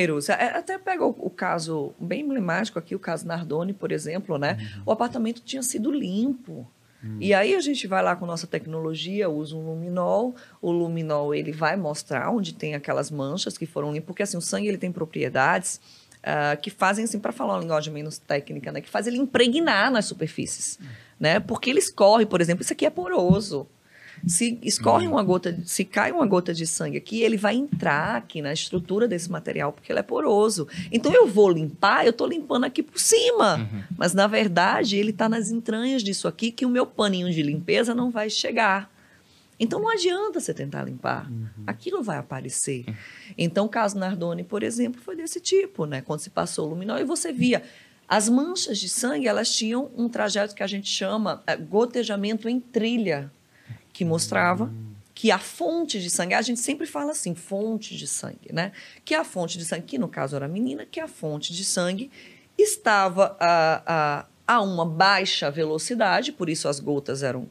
Perusa. É, até pega o, o, caso bem emblemático aqui, o caso Nardoni, por exemplo, né? Uhum. O apartamento tinha sido limpo. Uhum. E aí a gente vai lá com nossa tecnologia, usa um luminol, o luminol ele vai mostrar onde tem aquelas manchas que foram limpas, porque assim, o sangue ele tem propriedades uh, que fazem, assim, para falar uma linguagem menos técnica, né? Que faz ele impregnar nas superfícies, hum. né? Porque ele escorre, por exemplo, isso aqui é poroso. Se escorre uhum. uma gota, se cai uma gota de sangue aqui, ele vai entrar aqui na estrutura desse material, porque ele é poroso. Então eu vou limpar, eu estou limpando aqui por cima. Uhum. Mas na verdade, ele está nas entranhas disso aqui, que o meu paninho de limpeza não vai chegar. Então não adianta você tentar limpar. Uhum. Aquilo vai aparecer. Uhum. Então o caso Nardoni, por exemplo, foi desse tipo, né? Quando se passou o luminol e você via as manchas de sangue, elas tinham um trajeto que a gente chama é, gotejamento em trilha que mostrava que a fonte de sangue, a gente sempre fala assim, fonte de sangue, né? Que a fonte de sangue, que no caso era a menina, que a fonte de sangue estava a, a, a uma baixa velocidade, por isso as gotas eram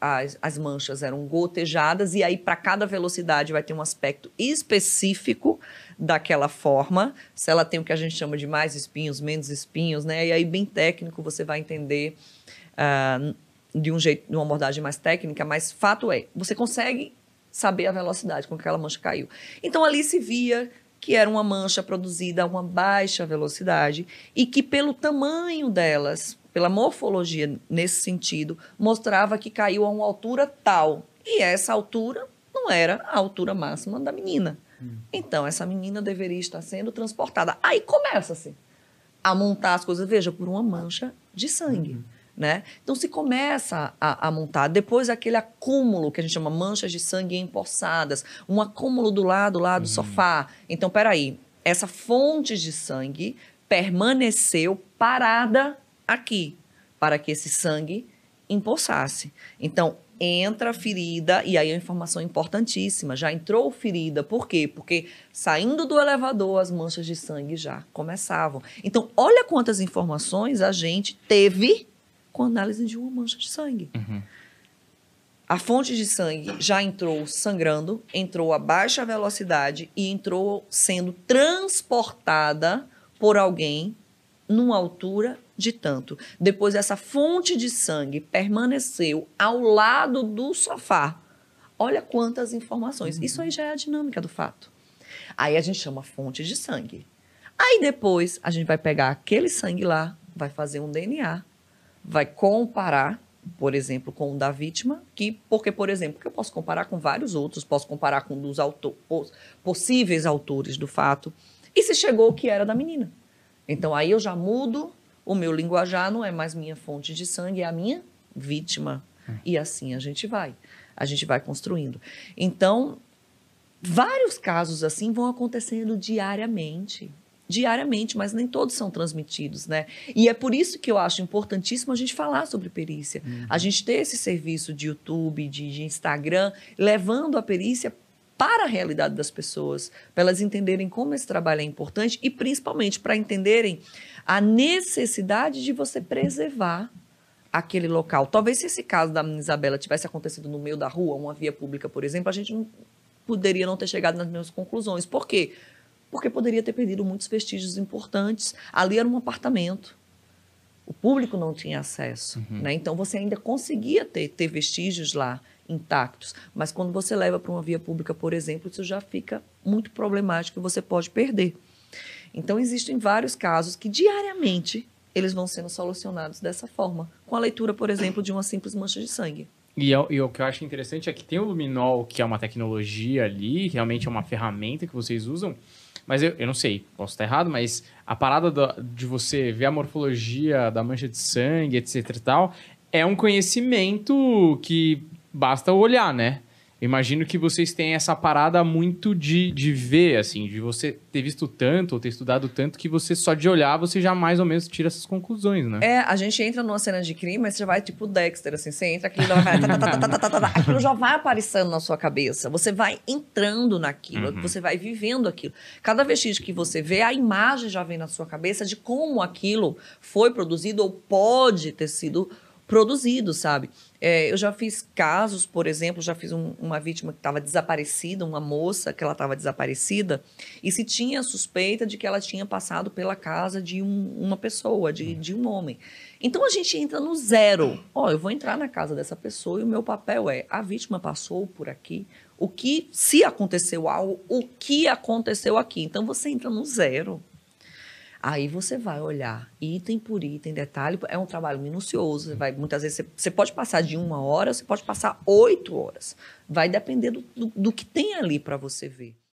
as, as, manchas eram gotejadas, e aí para cada velocidade vai ter um aspecto específico daquela forma. Se ela tem o que a gente chama de mais espinhos, menos espinhos, né? E aí, bem técnico, você vai entender uh, de um jeito, de uma abordagem mais técnica, mas fato é, você consegue saber a velocidade com que aquela mancha caiu. Então ali se via que era uma mancha produzida a uma baixa velocidade e que pelo tamanho delas, pela morfologia nesse sentido, mostrava que caiu a uma altura tal. E essa altura não era a altura máxima da menina. Hum. Então essa menina deveria estar sendo transportada. Aí começa-se a montar as coisas, veja, por uma mancha de sangue. Uhum. Né? Então se começa a, a, montar. Depois aquele acúmulo que a gente chama manchas de sangue empossadas, um acúmulo do lado lá do uhum. sofá. Então peraí, essa fonte de sangue permaneceu parada aqui para que esse sangue empossasse. Então entra ferida e aí é uma informação importantíssima. Já entrou ferida, por quê? Porque saindo do elevador as manchas de sangue já começavam. Então olha quantas informações a gente teve com análise de uma mancha de sangue. Uhum. A fonte de sangue já entrou sangrando, entrou a baixa velocidade e entrou sendo transportada por alguém numa altura de tanto. Depois, essa fonte de sangue permaneceu ao lado do sofá. Olha quantas informações. Uhum. Isso aí já é a dinâmica do fato. Aí a gente chama fonte de sangue. Aí depois a gente vai pegar aquele sangue lá, vai fazer um DNA vai comparar, por exemplo, com o da vítima, que porque, por exemplo, que eu posso comparar com vários outros, posso comparar com dos autor, possíveis autores do fato, e se chegou o que era da menina. Então aí eu já mudo o meu linguajar, não é mais minha fonte de sangue, é a minha vítima. E assim a gente vai, a gente vai construindo. Então, vários casos assim vão acontecendo diariamente diariamente, mas nem todos são transmitidos, né? E é por isso que eu acho importantíssimo a gente falar sobre perícia. Uhum. A gente ter esse serviço de YouTube, de, de Instagram, levando a perícia para a realidade das pessoas, para elas entenderem como esse trabalho é importante e principalmente para entenderem a necessidade de você preservar aquele local. Talvez se esse caso da Isabela tivesse acontecido no meio da rua, uma via pública, por exemplo, a gente não poderia não ter chegado nas mesmas conclusões. Por quê? porque poderia ter perdido muitos vestígios importantes. Ali era um apartamento. O público não tinha acesso, uhum. né? Então você ainda conseguia ter, ter vestígios lá intactos, mas quando você leva para uma via pública, por exemplo, isso já fica muito problemático e você pode perder. Então existem vários casos que diariamente eles vão sendo solucionados dessa forma, com a leitura, por exemplo, de uma simples mancha de sangue. E, é e, o que eu acho interessante é que tem o Luminol, que é uma tecnologia ali, realmente é uma ferramenta que vocês usam, mas eu, eu não sei, posso estar errado, mas a parada de você ver a morfologia da mancha de sangue, etc e tal, é um conhecimento que basta olhar, né? Imagino que vocês têm essa parada muito de, de ver, assim, de você ter visto tanto ou ter estudado tanto que você só de olhar você já mais ou menos tira essas conclusões, né? É, a gente entra numa cena de crime, mas você vai tipo Dexter, assim, você entra, aqui já vai. aquilo já vai aparecendo na sua cabeça. Você vai entrando naquilo, uhum. você vai vivendo aquilo. Cada vestígio que você vê, a imagem já vem na sua cabeça de como aquilo foi produzido ou pode ter sido produzido produzido, sabe? É, eu já fiz casos, por exemplo, já fiz um, uma vítima que estava desaparecida, uma moça que ela estava desaparecida, e se tinha suspeita de que ela tinha passado pela casa de um, uma pessoa, de, uhum. de, um homem. Então a gente entra no zero. Ó, oh, eu vou entrar na casa dessa pessoa e o meu papel é: a vítima passou por aqui, o que, se aconteceu algo, o que aconteceu aqui. Então você entra no zero. Aí você vai olhar item por item, detalhe. É um trabalho minucioso. Você vai, muitas vezes você, você pode passar de uma hora, você pode passar oito horas. Vai depender do, do, do que tem ali para você ver.